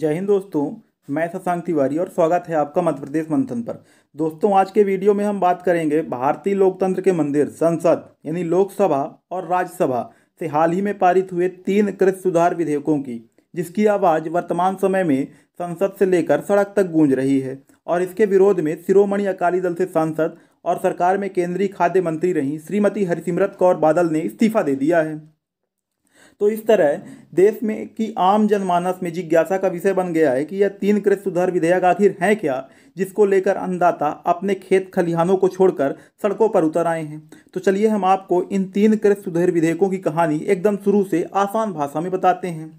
जय हिंद दोस्तों मैं शशांक तिवारी और स्वागत है आपका मध्य प्रदेश मंथन पर दोस्तों आज के वीडियो में हम बात करेंगे भारतीय लोकतंत्र के मंदिर संसद यानी लोकसभा और राज्यसभा से हाल ही में पारित हुए तीन कृषि सुधार विधेयकों की जिसकी आवाज़ वर्तमान समय में संसद से लेकर सड़क तक गूंज रही है और इसके विरोध में शिरोमणि अकाली दल से सांसद और सरकार में केंद्रीय खाद्य मंत्री रहीं श्रीमती हरसिमरत कौर बादल ने इस्तीफा दे दिया है तो इस तरह देश में की आम जनमानस में जिज्ञासा का विषय बन गया है कि यह तीन कृषि सुधार विधेयक आखिर हैं क्या जिसको लेकर अन्नदाता अपने खेत खलिहानों को छोड़कर सड़कों पर उतर आए हैं तो चलिए हम आपको इन तीन कृषि सुधार विधेयकों की कहानी एकदम शुरू से आसान भाषा में बताते हैं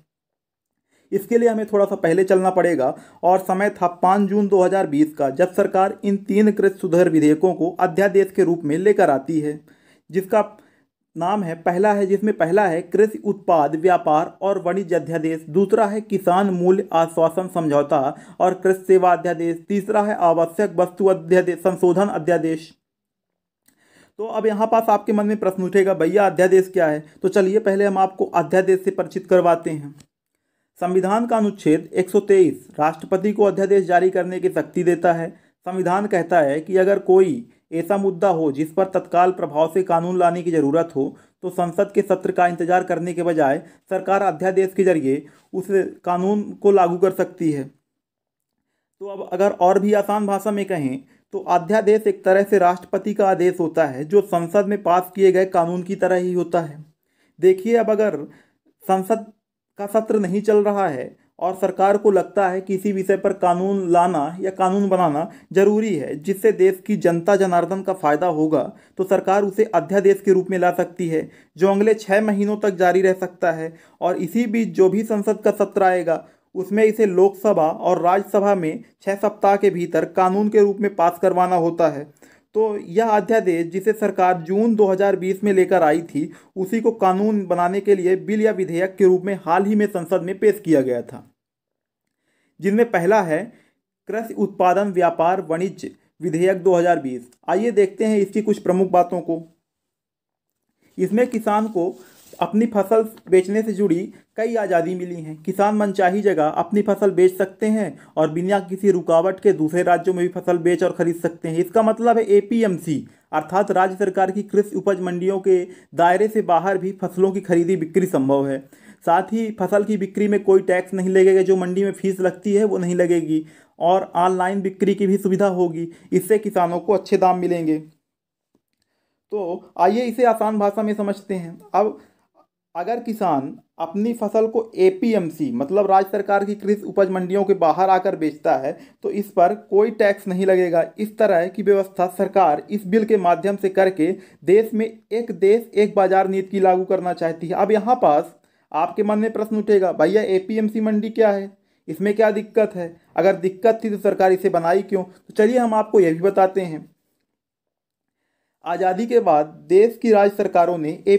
इसके लिए हमें थोड़ा सा पहले चलना पड़ेगा और समय था पाँच जून 2020 का जब सरकार इन तीन कृषि सुधार विधेयकों को अध्यादेश के रूप में लेकर आती है जिसका नाम है पहला है जिसमें पहला है कृषि उत्पाद व्यापार और वाणिज्य अध्यादेश दूसरा है किसान मूल्य आश्वासन समझौता और कृषि सेवा अध्यादेश तीसरा है आवश्यक वस्तु अध्यादेश संशोधन अध्यादेश तो अब यहाँ पास आपके मन में प्रश्न उठेगा भैया अध्यादेश क्या है तो चलिए पहले हम आपको अध्यादेश से परिचित करवाते हैं संविधान का अनुच्छेद 123 राष्ट्रपति को अध्यादेश जारी करने की शक्ति देता है संविधान कहता है कि अगर कोई ऐसा मुद्दा हो जिस पर तत्काल प्रभाव से कानून लाने की जरूरत हो तो संसद के सत्र का इंतजार करने के बजाय सरकार अध्यादेश के जरिए उस कानून को लागू कर सकती है तो अब अगर और भी आसान भाषा में कहें तो अध्यादेश एक तरह से राष्ट्रपति का आदेश होता है जो संसद में पास किए गए कानून की तरह ही होता है देखिए अब अगर संसद का सत्र नहीं चल रहा है और सरकार को लगता है किसी विषय पर कानून लाना या कानून बनाना जरूरी है जिससे देश की जनता जनार्दन का फायदा होगा तो सरकार उसे अध्यादेश के रूप में ला सकती है जो अगले छः महीनों तक जारी रह सकता है और इसी बीच जो भी संसद का सत्र आएगा उसमें इसे लोकसभा और राज्यसभा में छः सप्ताह के भीतर कानून के रूप में पास करवाना होता है तो यह अध्यादेश जिसे सरकार जून 2020 में लेकर आई थी उसी को कानून बनाने के लिए बिल या विधेयक के रूप में हाल ही में संसद में पेश किया गया था जिनमें पहला है कृषि उत्पादन व्यापार वाणिज्य विधेयक 2020 आइए देखते हैं इसकी कुछ प्रमुख बातों को इसमें किसान को अपनी फसल बेचने से जुड़ी कई आज़ादी मिली हैं किसान मनचाही जगह अपनी फसल बेच सकते हैं और बिना किसी रुकावट के दूसरे राज्यों में भी फसल बेच और खरीद सकते हैं इसका मतलब है एपीएमसी अर्थात राज्य सरकार की कृषि उपज मंडियों के दायरे से बाहर भी फसलों की खरीदी बिक्री संभव है साथ ही फसल की बिक्री में कोई टैक्स नहीं लगेगा जो मंडी में फीस लगती है वो नहीं लगेगी और ऑनलाइन बिक्री की भी सुविधा होगी इससे किसानों को अच्छे दाम मिलेंगे तो आइए इसे आसान भाषा में समझते हैं अब अगर किसान अपनी फसल को ए मतलब राज्य सरकार की कृषि उपज मंडियों के बाहर आकर बेचता है तो इस पर कोई टैक्स नहीं लगेगा इस तरह की व्यवस्था सरकार इस बिल के माध्यम से करके देश में एक देश एक बाजार नीति की लागू करना चाहती है अब यहाँ पास आपके मन में प्रश्न उठेगा भैया ए मंडी क्या है इसमें क्या दिक्कत है अगर दिक्कत थी तो सरकार इसे बनाई क्यों तो चलिए हम आपको यह भी बताते हैं आज़ादी के बाद देश की राज्य सरकारों ने ए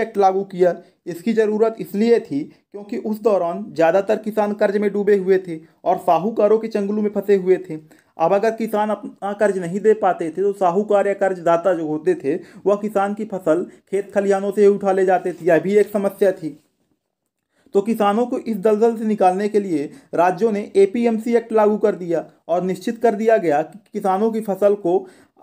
एक्ट लागू किया इसकी ज़रूरत इसलिए थी क्योंकि उस दौरान ज़्यादातर किसान कर्ज में डूबे हुए थे और साहूकारों के चंगलों में फंसे हुए थे अब अगर किसान अपना कर्ज नहीं दे पाते थे तो साहूकार या कर्जदाता जो होते थे वह किसान की फसल खेत खलिहानों से उठा ले जाते थे यह भी एक समस्या थी तो किसानों को इस दलदल से निकालने के लिए राज्यों ने एपीएमसी एक्ट लागू कर दिया और निश्चित कर दिया गया कि किसानों की फसल को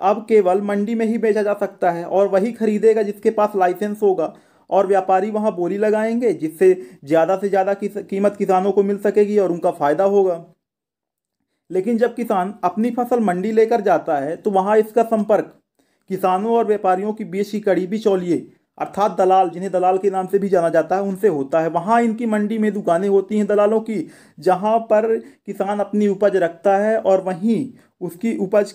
अब केवल मंडी में ही बेचा जा सकता है और वही खरीदेगा जिसके पास लाइसेंस होगा और व्यापारी वहाँ बोली लगाएंगे जिससे ज़्यादा से ज़्यादा कीमत किसानों को मिल सकेगी और उनका फ़ायदा होगा लेकिन जब किसान अपनी फसल मंडी लेकर जाता है तो वहाँ इसका संपर्क किसानों और व्यापारियों के बीच की कड़ी भी चौलिए अर्थात दलाल जिन्हें दलाल के नाम से भी जाना जाता है उनसे होता है वहाँ इनकी मंडी में दुकानें होती हैं दलालों की जहाँ पर किसान अपनी उपज रखता है और वहीं उसकी उपज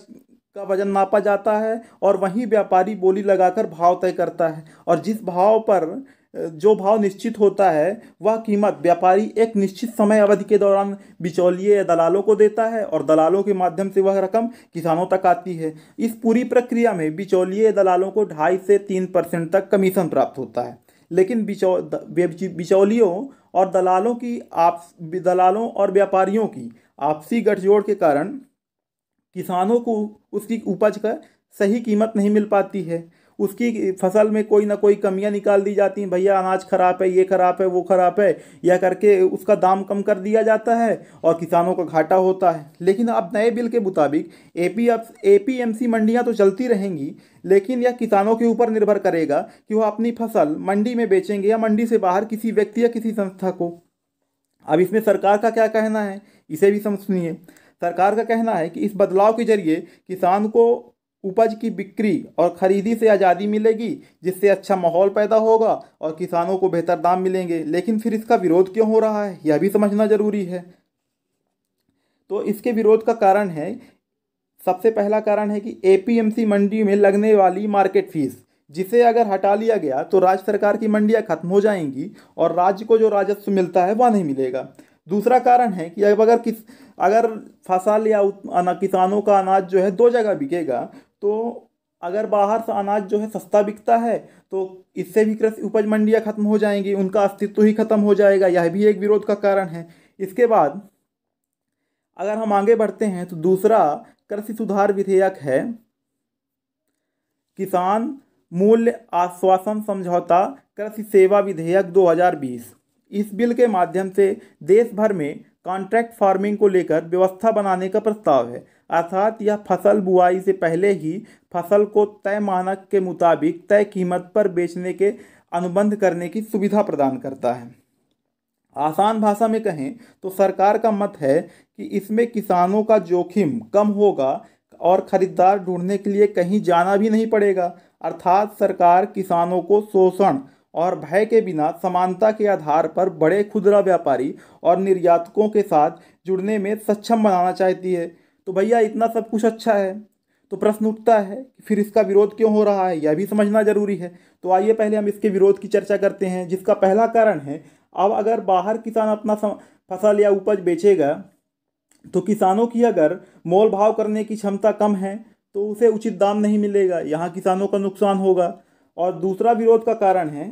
का वजन नापा जाता है और वहीं व्यापारी बोली लगाकर भाव तय करता है और जिस भाव पर जो भाव निश्चित होता है वह कीमत व्यापारी एक निश्चित समय अवधि के दौरान बिचौलिए या दलालों को देता है और दलालों के माध्यम से वह रकम किसानों तक आती है इस पूरी प्रक्रिया में बिचौलिए दलालों को ढाई से तीन परसेंट तक कमीशन प्राप्त होता है लेकिन बिचौ बिचौलियों और दलालों की आप दलालों और व्यापारियों की आपसी गठजोड़ के कारण किसानों को उसकी उपज का सही कीमत नहीं मिल पाती है उसकी फसल में कोई ना कोई कमियां निकाल दी जाती हैं भैया अनाज खराब है ये खराब है वो खराब है या करके उसका दाम कम कर दिया जाता है और किसानों का घाटा होता है लेकिन अब नए बिल के मुताबिक A P A P M C मंडियाँ तो चलती रहेंगी लेकिन यह किसानों के ऊपर निर्भर करेगा कि वह अपनी फसल मंडी में बेचेंगे या मंडी से बाहर किसी व्यक्ति या किसी संस्था को अब इसमें सरकार का क्या कहना है इसे भी समझ सुनिए सरकार का कहना है कि इस बदलाव के जरिए किसान को उपज की बिक्री और खरीदी से आज़ादी मिलेगी जिससे अच्छा माहौल पैदा होगा और किसानों को बेहतर दाम मिलेंगे लेकिन फिर इसका विरोध क्यों हो रहा है यह भी समझना ज़रूरी है तो इसके विरोध का कारण है सबसे पहला कारण है कि एपीएमसी मंडी में लगने वाली मार्केट फीस जिसे अगर हटा लिया गया तो राज्य सरकार की मंडियाँ खत्म हो जाएंगी और राज्य को जो राजस्व मिलता है वह नहीं मिलेगा दूसरा कारण है कि अब अगर किस अगर फसल या किसानों का अनाज जो है दो जगह बिकेगा तो अगर बाहर से अनाज जो है सस्ता बिकता है तो इससे भी कृषि उपज मंडियाँ खत्म हो जाएंगी उनका अस्तित्व ही खत्म हो जाएगा यह भी एक विरोध का कारण है इसके बाद अगर हम आगे बढ़ते हैं तो दूसरा कृषि सुधार विधेयक है किसान मूल्य आश्वासन समझौता कृषि सेवा विधेयक 2020 इस बिल के माध्यम से देश भर में कॉन्ट्रैक्ट फार्मिंग को लेकर व्यवस्था बनाने का प्रस्ताव है अर्थात यह फसल बुआई से पहले ही फसल को तय मानक के मुताबिक तय कीमत पर बेचने के अनुबंध करने की सुविधा प्रदान करता है आसान भाषा में कहें तो सरकार का मत है कि इसमें किसानों का जोखिम कम होगा और खरीदार ढूंढने के लिए कहीं जाना भी नहीं पड़ेगा अर्थात सरकार किसानों को शोषण और भय के बिना समानता के आधार पर बड़े खुदरा व्यापारी और निर्यातकों के साथ जुड़ने में सक्षम बनाना चाहती है तो भैया इतना सब कुछ अच्छा है तो प्रश्न उठता है कि फिर इसका विरोध क्यों हो रहा है यह भी समझना जरूरी है तो आइए पहले हम इसके विरोध की चर्चा करते हैं जिसका पहला कारण है अब अगर बाहर किसान अपना फसल या उपज बेचेगा तो किसानों की अगर मोल भाव करने की क्षमता कम है तो उसे उचित दाम नहीं मिलेगा यहाँ किसानों का नुकसान होगा और दूसरा विरोध का कारण है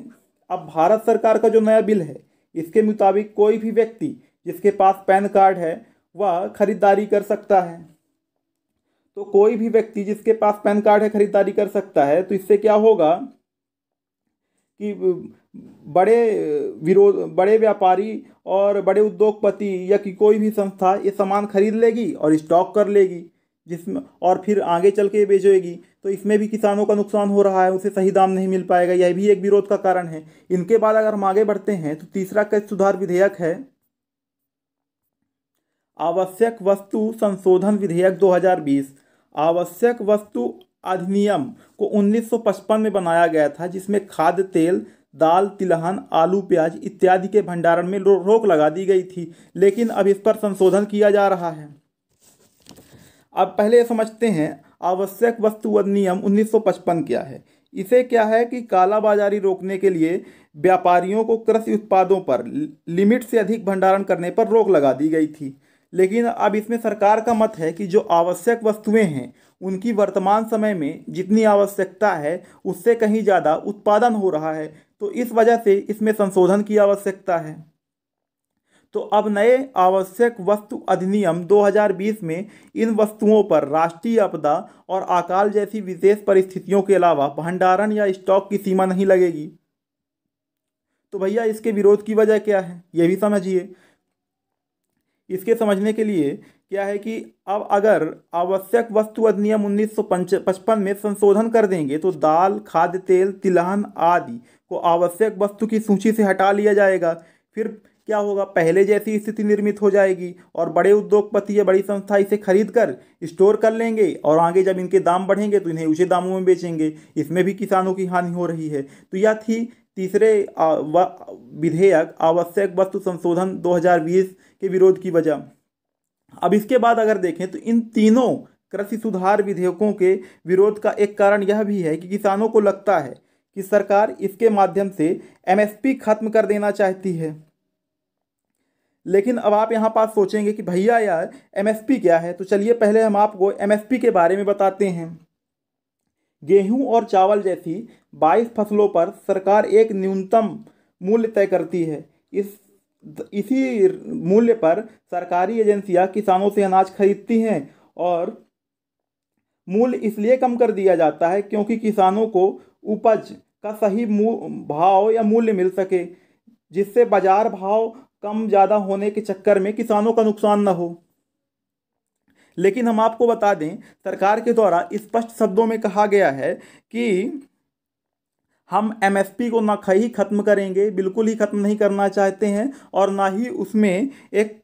अब भारत सरकार का जो नया बिल है इसके मुताबिक कोई भी व्यक्ति जिसके पास पैन कार्ड है वह खरीदारी कर सकता है तो कोई भी व्यक्ति जिसके पास पैन कार्ड है खरीदारी कर सकता है तो इससे क्या होगा कि बड़े विरोध बड़े व्यापारी और बड़े उद्योगपति या कि कोई भी संस्था ये सामान खरीद लेगी और स्टॉक कर लेगी जिसमें और फिर आगे चल के बेचेगी तो इसमें भी किसानों का नुकसान हो रहा है उसे सही दाम नहीं मिल पाएगा यह भी एक विरोध का कारण है इनके बाद अगर हम आगे बढ़ते हैं तो तीसरा कृषि सुधार विधेयक है आवश्यक वस्तु संशोधन विधेयक 2020 आवश्यक वस्तु अधिनियम को 1955 में बनाया गया था जिसमें खाद्य तेल दाल तिलहन आलू प्याज इत्यादि के भंडारण में रोक लगा दी गई थी लेकिन अब इस पर संशोधन किया जा रहा है अब पहले समझते हैं आवश्यक वस्तु अधिनियम 1955 क्या है इसे क्या है कि कालाबाजारी रोकने के लिए व्यापारियों को कृषि उत्पादों पर लिमिट से अधिक भंडारण करने पर रोक लगा दी गई थी लेकिन अब इसमें सरकार का मत है कि जो आवश्यक वस्तुएं हैं उनकी वर्तमान समय में जितनी आवश्यकता है उससे कहीं ज़्यादा उत्पादन हो रहा है तो इस वजह से इसमें संशोधन की आवश्यकता है तो अब नए आवश्यक वस्तु अधिनियम 2020 में इन वस्तुओं पर राष्ट्रीय आपदा और अकाल जैसी विशेष परिस्थितियों के अलावा भंडारण या स्टॉक की सीमा नहीं लगेगी तो भैया इसके विरोध की वजह क्या है यह भी समझिए इसके समझने के लिए क्या है कि अब अगर आवश्यक वस्तु अधिनियम उन्नीस पचपन में संशोधन कर देंगे तो दाल खाद्य तेल तिलहन आदि को आवश्यक वस्तु की सूची से हटा लिया जाएगा फिर क्या होगा पहले जैसी स्थिति निर्मित हो जाएगी और बड़े उद्योगपति या बड़ी संस्था इसे खरीद कर स्टोर कर लेंगे और आगे जब इनके दाम बढ़ेंगे तो इन्हें ऊँचे दामों में बेचेंगे इसमें भी किसानों की हानि हो रही है तो यह थी तीसरे विधेयक आवश्यक वस्तु संशोधन 2020 के विरोध की वजह अब इसके बाद अगर देखें तो इन तीनों कृषि सुधार विधेयकों के विरोध का एक कारण यह भी है कि किसानों को लगता है कि सरकार इसके माध्यम से एमएसपी खत्म कर देना चाहती है लेकिन अब आप यहाँ पास सोचेंगे कि भैया यार एम क्या है तो चलिए पहले हम आपको एमएसपी के बारे में बताते हैं गेहूं और चावल जैसी 22 फसलों पर सरकार एक न्यूनतम मूल्य तय करती है इस इसी मूल्य पर सरकारी एजेंसियां किसानों से अनाज खरीदती हैं और मूल्य इसलिए कम कर दिया जाता है क्योंकि किसानों को उपज का सही भाव या मूल्य मिल सके जिससे बाजार भाव कम ज़्यादा होने के चक्कर में किसानों का नुकसान ना हो लेकिन हम आपको बता दें सरकार के द्वारा स्पष्ट शब्दों में कहा गया है कि हम एमएसपी को ना ही खत्म करेंगे बिल्कुल ही खत्म नहीं करना चाहते हैं और ना ही उसमें एक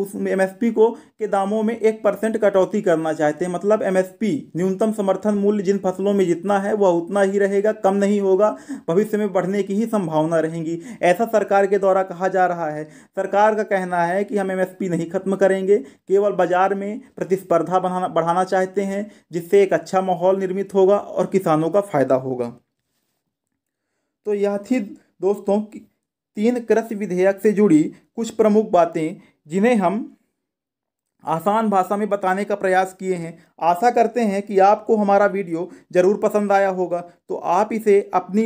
उस एम को के दामों में एक परसेंट कटौती करना चाहते हैं मतलब एम न्यूनतम समर्थन मूल्य जिन फसलों में जितना है वह उतना ही रहेगा कम नहीं होगा भविष्य में बढ़ने की ही संभावना रहेगी ऐसा सरकार के द्वारा कहा जा रहा है सरकार का कहना है कि हम एम नहीं खत्म करेंगे केवल बाजार में प्रतिस्पर्धा बढ़ाना बढ़ाना चाहते हैं जिससे एक अच्छा माहौल निर्मित होगा और किसानों का फायदा होगा तो यह थी दोस्तों तीन कृषि विधेयक से जुड़ी कुछ प्रमुख बातें जिन्हें हम आसान भाषा में बताने का प्रयास किए हैं आशा करते हैं कि आपको हमारा वीडियो ज़रूर पसंद आया होगा तो आप इसे अपनी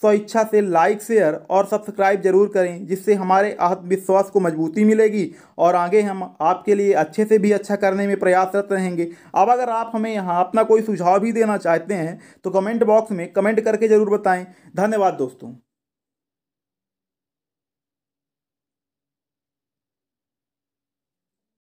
स्वइच्छा से लाइक शेयर और सब्सक्राइब जरूर करें जिससे हमारे आत्मविश्वास को मजबूती मिलेगी और आगे हम आपके लिए अच्छे से भी अच्छा करने में प्रयासरत रहेंगे अब अगर आप हमें यहाँ अपना कोई सुझाव भी देना चाहते हैं तो कमेंट बॉक्स में कमेंट करके ज़रूर बताएँ धन्यवाद दोस्तों